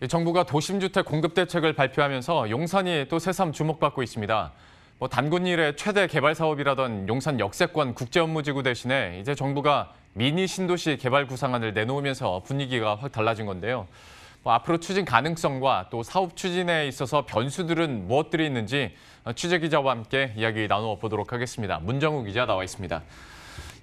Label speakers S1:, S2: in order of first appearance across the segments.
S1: 예, 정부가 도심주택 공급 대책을 발표하면서 용산이 또 새삼 주목받고 있습니다. 뭐 단군일의 최대 개발 사업이라던 용산 역세권 국제업무지구 대신에 이제 정부가 미니 신도시 개발 구상안을 내놓으면서 분위기가 확 달라진 건데요. 뭐 앞으로 추진 가능성과 또 사업 추진에 있어서 변수들은 무엇들이 있는지 취재 기자와 함께 이야기 나누어 보도록 하겠습니다. 문정우 기자 나와 있습니다.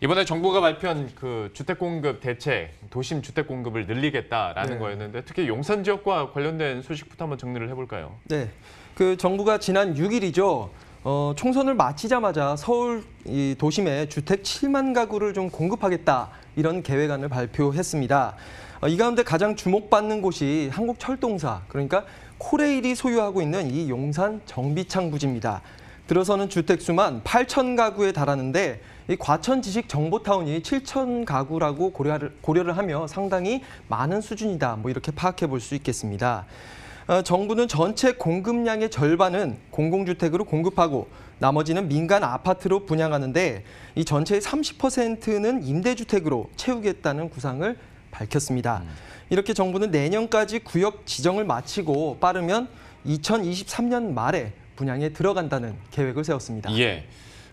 S1: 이번에 정부가 발표한 그 주택 공급 대책, 도심 주택 공급을 늘리겠다라는 네. 거였는데 특히 용산 지역과 관련된 소식부터 한번 정리를 해볼까요?
S2: 네, 그 정부가 지난 6일이죠. 어, 총선을 마치자마자 서울 이 도심에 주택 7만 가구를 좀 공급하겠다 이런 계획안을 발표했습니다. 어, 이 가운데 가장 주목받는 곳이 한국철동사 그러니까 코레일이 소유하고 있는 이 용산 정비창 부지입니다. 들어서는 주택 수만 8천 가구에 달하는데 이 과천 지식 정보타운이 7천 가구라고 고려를, 고려를 하며 상당히 많은 수준이다. 뭐 이렇게 파악해 볼 수 있겠습니다. 어, 정부는 전체 공급량의 절반은 공공주택으로 공급하고 나머지는 민간 아파트로 분양하는데 이 전체의 30%는 임대주택으로 채우겠다는 구상을 밝혔습니다. 음. 이렇게 정부는 내년까지 구역 지정을 마치고 빠르면 2023년 말에 분양에 들어간다는 계획을 세웠습니다.
S1: 예.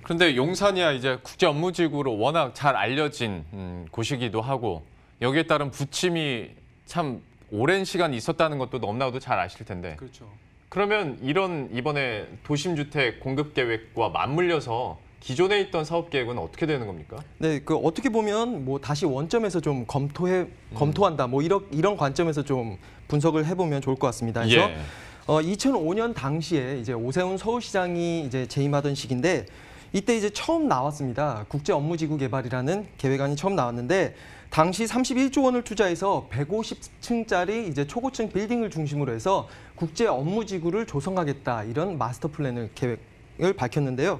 S1: 그런데 용산이야 이제 국제 업무지구로 워낙 잘 알려진 음, 곳이기도 하고 여기에 따른 부침이 참 오랜 시간 있었다는 것도 너나도잘 아실 텐데. 그렇죠. 그러면 이런 이번에 도심주택 공급 계획과 맞물려서 기존에 있던 사업 계획은 어떻게 되는 겁니까?
S2: 네, 그 어떻게 보면 뭐 다시 원점에서 좀 검토해 검토한다 뭐 이런 이런 관점에서 좀 분석을 해보면 좋을 것 같습니다. 그래서 예. 어, 2005년 당시에 이제 오세훈 서울시장이 이제 재임하던 시기인데 이때 이제 처음 나왔습니다. 국제 업무지구 개발이라는 계획안이 처음 나왔는데 당시 31조 원을 투자해서 150층짜리 이제 초고층 빌딩을 중심으로 해서 국제 업무지구를 조성하겠다 이런 마스터 플랜을 계획을 밝혔는데요.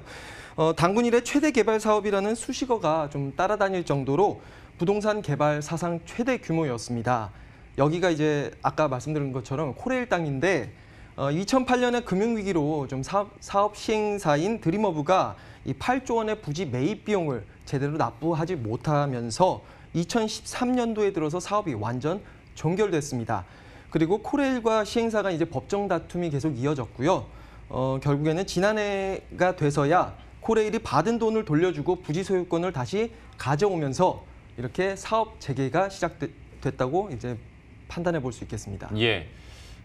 S2: 어, 당군 일의 최대 개발 사업이라는 수식어가 좀 따라다닐 정도로 부동산 개발 사상 최대 규모였습니다. 여기가 이제 아까 말씀드린 것처럼 코레일 땅인데 어, 2 0 0 8년에 금융위기로 좀 사업, 사업 시행사인 드림어브가 이 8조 원의 부지 매입 비용을 제대로 납부하지 못하면서 2013년도에 들어서 사업이 완전 종결됐습니다. 그리고 코레일과 시행사가 이제 법정 다툼이 계속 이어졌고요. 어, 결국에는 지난해가 돼서야 코레일이 받은 돈을 돌려주고 부지 소유권을 다시 가져오면서 이렇게 사업 재개가 시작됐다고 이제 판단해 볼 수 있겠습니다.
S1: 예.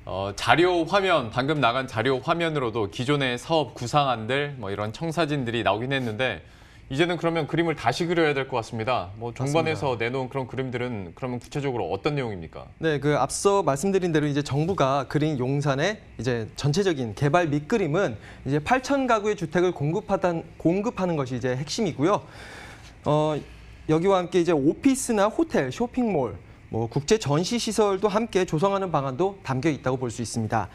S1: 어, 자료 화면, 방금 나간 자료 화면으로도 기존의 사업 구상안들, 뭐 이런 청사진들이 나오긴 했는데 이제는 그러면 그림을 다시 그려야 될 것 같습니다. 뭐 종반에서 내놓은 그런 그림들은 그러면 구체적으로 어떤 내용입니까?
S2: 네, 그 앞서 말씀드린 대로 이제 정부가 그린 용산의 이제 전체적인 개발 밑그림은 이제 8천 가구의 주택을 공급하단, 공급하는 것이 이제 핵심이고요. 어, 여기와 함께 이제 오피스나 호텔, 쇼핑몰, 뭐 국제 전시 시설도 함께 조성하는 방안도 담겨 있다고 볼 수 있습니다.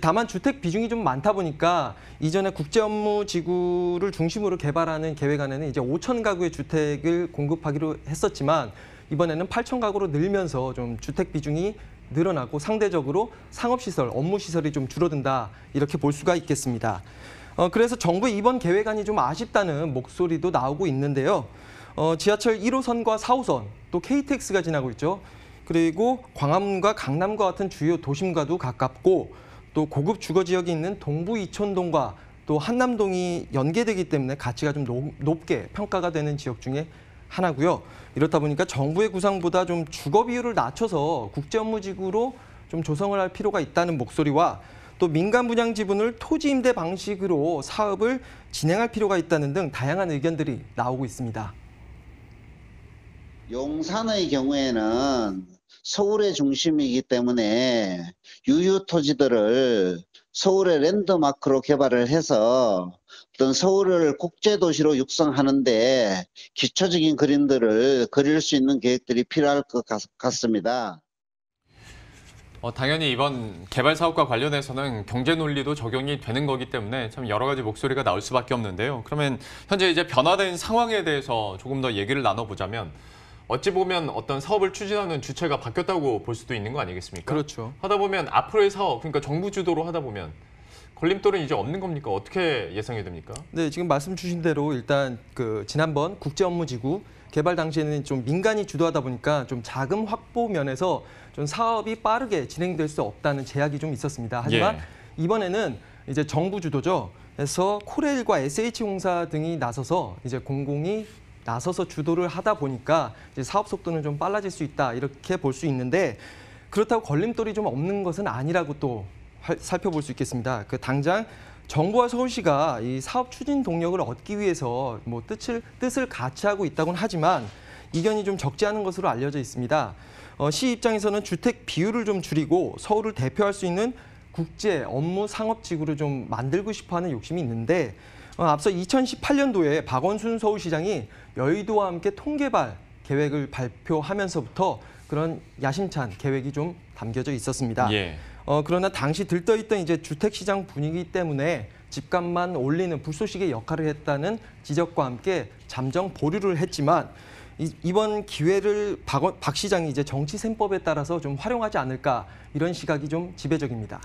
S2: 다만 주택 비중이 좀 많다 보니까 이전에 국제 업무 지구를 중심으로 개발하는 계획안에는 이제 5천 가구의 주택을 공급하기로 했었지만 이번에는 8천 가구로 늘면서 좀 주택 비중이 늘어나고 상대적으로 상업시설, 업무시설이 좀 줄어든다 이렇게 볼 수가 있겠습니다. 어, 그래서 정부 이번 계획안이 좀 아쉽다는 목소리도 나오고 있는데요. 어, 지하철 1호선과 4호선, 또 KTX가 지나고 있죠. 그리고 광화문과 강남과 같은 주요 도심과도 가깝고 또 고급 주거 지역이 있는 동부 이촌동과 또 한남동이 연계되기 때문에 가치가 좀 높게 평가가 되는 지역 중에 하나고요. 이렇다 보니까 정부의 구상보다 좀 주거 비율을 낮춰서 국제 업무 지구로 좀 조성을 할 필요가 있다는 목소리와 또 민간 분양 지분을 토지 임대 방식으로 사업을 진행할 필요가 있다는 등 다양한 의견들이 나오고 있습니다.
S1: 용산의 경우에는 서울의 중심이기 때문에 유유 토지들을 서울의 랜드마크로 개발을 해서 어떤 서울을 국제도시로 육성하는데 기초적인 그림들을 그릴 수 있는 계획들이 필요할 것 같습니다. 어, 당연히 이번 개발 사업과 관련해서는 경제 논리도 적용이 되는 거기 때문에 참 여러 가지 목소리가 나올 수밖에 없는데요. 그러면 현재 이제 변화된 상황에 대해서 조금 더 얘기를 나눠보자면 어찌 보면 어떤 사업을 추진하는 주체가 바뀌었다고 볼 수도 있는 거 아니겠습니까? 그렇죠. 하다 보면 앞으로의 사업, 그러니까 정부 주도로 하다 보면 걸림돌은 이제 없는 겁니까? 어떻게 예상이 됩니까?
S2: 네, 지금 말씀 주신 대로 일단 그 지난번 국제 업무 지구 개발 당시에는 좀 민간이 주도하다 보니까 좀 자금 확보 면에서 좀 사업이 빠르게 진행될 수 없다는 제약이 좀 있었습니다. 하지만 예. 이번에는 이제 정부 주도죠. 그래서 코레일과 SH공사 등이 나서서 이제 공공이 나서서 주도를 하다 보니까 이제 사업 속도는 좀 빨라질 수 있다 이렇게 볼 수 있는데 그렇다고 걸림돌이 좀 없는 것은 아니라고 또 살펴볼 수 있겠습니다. 그 당장 정부와 서울시가 이 사업 추진 동력을 얻기 위해서 뭐 뜻을 뜻을 같이 하고 있다곤 하지만 이견이 좀 적지 않은 것으로 알려져 있습니다. 어, 시 입장에서는 주택 비율을 좀 줄이고 서울을 대표할 수 있는 국제 업무 상업 지구를 좀 만들고 싶어하는 욕심이 있는데 어, 앞서 2018년도에 박원순 서울시장이 여의도와 함께 통계발 계획을 발표하면서부터 그런 야심찬 계획이 좀 담겨져 있었습니다. 예. 어, 그러나 당시 들떠있던 이제 주택시장 분위기 때문에 집값만 올리는 불쏘시개 역할을 했다는 지적과 함께 잠정 보류를 했지만 이, 번 기회를 박, 박 시장이 이제 정치 셈법에 따라서 좀 활용하지 않을까 이런 시각이 좀 지배적입니다.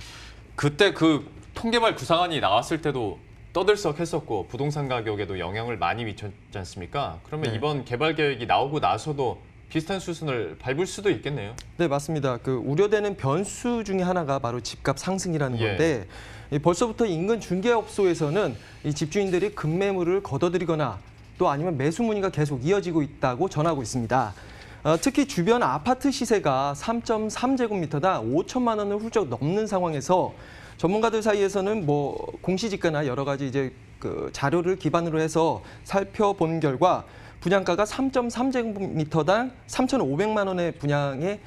S1: 그때 그 통계발 구상안이 나왔을 때도 떠들썩했었고 부동산 가격에도 영향을 많이 미쳤지 않습니까? 그러면 네. 이번 개발 계획이 나오고 나서도 비슷한 수순을 밟을 수도 있겠네요.
S2: 네, 맞습니다. 그 우려되는 변수 중에 하나가 바로 집값 상승이라는 예. 건데 벌써부터 인근 중개업소에서는 이 집주인들이 급매물을 걷어들이거나 또 아니면 매수 문의가 계속 이어지고 있다고 전하고 있습니다. 어, 특히 주변 아파트 시세가 3.3제곱미터당 5천만 원을 훌쩍 넘는 상황에서 전문가들 사이에서는 뭐 공시지가나 여러 가지 이제 그 자료를 기반으로 해서 살펴본 결과 분양가가 3.3제곱미터당 3,500만 원의 분양에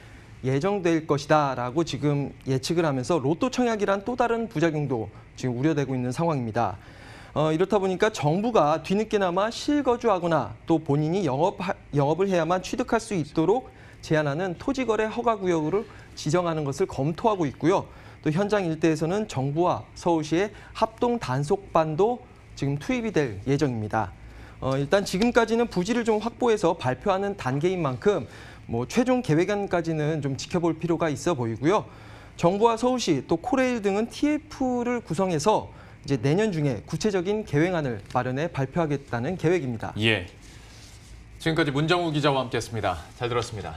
S2: 예정될 것이다라고 지금 예측을 하면서 로또 청약이란 또 다른 부작용도 지금 우려되고 있는 상황입니다. 어, 이렇다 보니까 정부가 뒤늦게나마 실거주하거나 또 본인이 영업 영업을 해야만 취득할 수 있도록 제한하는 토지거래 허가구역으로 지정하는 것을 검토하고 있고요. 또 현장 일대에서는 정부와 서울시의 합동 단속반도 지금 투입이 될 예정입니다. 어, 일단 지금까지는 부지를 좀 확보해서 발표하는 단계인 만큼 뭐 최종 계획안까지는 좀 지켜볼 필요가 있어 보이고요. 정부와 서울시 또 코레일 등은 TF를 구성해서 이제 내년 중에 구체적인 계획안을 마련해 발표하겠다는 계획입니다.
S1: 예. 지금까지 문정우 기자와 함께했습니다. 잘 들었습니다.